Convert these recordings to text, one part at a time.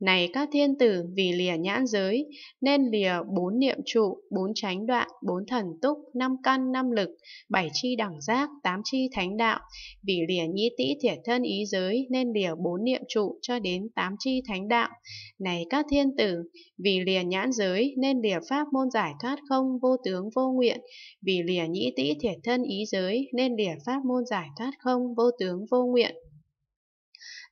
Này các thiên tử vì lìa nhãn giới, nên lìa bốn niệm trụ, bốn chánh đoạn, bốn thần túc, năm căn, năm lực, bảy chi đẳng giác, tám chi thánh đạo. Vì lìa nhĩ tĩ thiệt thân ý giới, nên lìa bốn niệm trụ cho đến tám chi thánh đạo. Này các thiên tử, vì lìa nhãn giới, nên lìa pháp môn giải thoát không, vô tướng vô nguyện. Vì lìa nhĩ tĩ thiệt thân ý giới, nên lìa pháp môn giải thoát không, vô tướng vô nguyện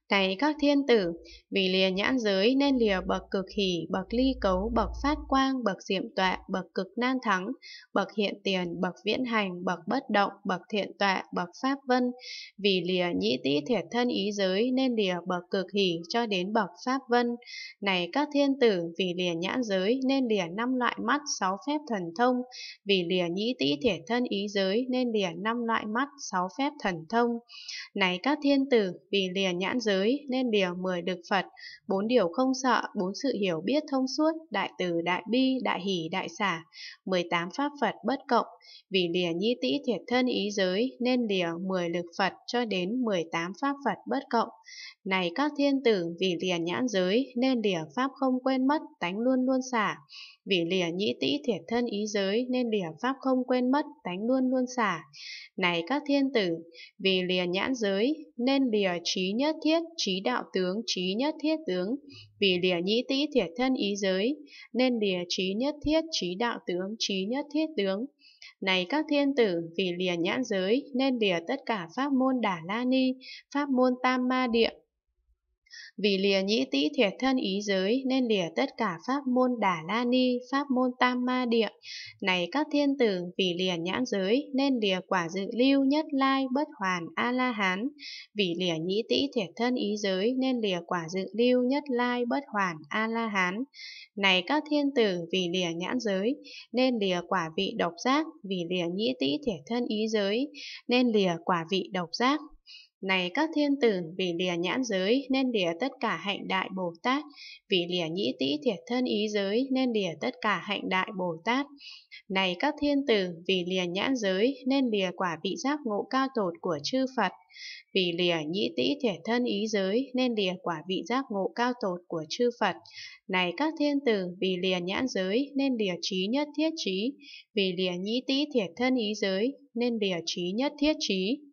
Cày các thiên tử, vì lìa nhãn giới nên lìa bậc cực hỷ, bậc ly cấu, bậc phát quang, bậc diệm tọa, bậc cực nan thắng, bậc hiện tiền, bậc viễn hành, bậc bất động, bậc thiện tọa, bậc pháp vân. Vì lìa nhĩ tĩ thiệt thân ý giới nên lìa bậc cực hỷ cho đến bậc pháp vân. Này các thiên tử, vì lìa nhãn giới nên lìa năm loại mắt, sáu phép thần thông. Vì lìa nhĩ tĩ thiệt thân ý giới nên lìa năm loại mắt, sáu phép thần thông. Này các thiên tử, vì lìa nhãn giới giới nên điều 10 được Phật, bốn điều không sợ, bốn sự hiểu biết thông suốt, đại từ, đại bi, đại hỷ, đại xả, 18 pháp Phật bất cộng, vì lìa nhi tĩ thiệt thân ý giới nên lìa 10 lực Phật cho đến 18 pháp Phật bất cộng. Này các thiên tử vì lìa nhãn giới nên lìa pháp không quên mất, tánh luôn luôn xả, vì lìa nhĩ tĩ thiệt thân ý giới nên lìa pháp không quên mất, tánh luôn luôn xả. Này các thiên tử, vì lìa nhãn giới nên lìa trí nhất thiết, trí đạo tướng, trí nhất thiết tướng. Vì lìa nhĩ tĩ thiệt thân ý giới, nên lìa trí nhất thiết trí đạo tướng, trí nhất thiết tướng. Này các thiên tử, vì lìa nhãn giới, nên lìa tất cả pháp môn đà la ni, pháp môn tam ma địa, vì lìa nhĩ tĩ thiệt thân ý giới nên lìa tất cả pháp môn đà la ni, pháp môn tam ma địa. Này các thiên tử, vì lìa nhãn giới nên lìa quả dự lưu nhất lai bất hoàn A-la-hán. Vì lìa nhĩ tĩ thiệt thân ý giới nên lìa quả dự lưu nhất lai bất hoàn A-la-hán. Này các thiên tử, vì lìa nhãn giới nên lìa quả vị độc giác, vì lìa nhĩ tĩ thiệt thân ý giới nên lìa quả vị độc giác này các thiên tử, vì lìa nhãn giới nên lìa tất cả hạnh đại Bồ Tát, vì lìa nhĩ tĩ thiệt thân ý giới nên lìa tất cả hạnh đại Bồ Tát. Này các thiên tử, vì lìa nhãn giới nên lìa quả vị giác ngộ cao tột của chư Phật, vì lìa nhĩ tĩ thiệt thân ý giới nên lìa quả vị giác ngộ cao tột của chư Phật. Này các thiên tử, vì lìa nhãn giới nên lìa trí nhất thiết trí, vì lìa nhĩ tĩ thiệt thân ý giới nên lìa trí nhất thiết trí.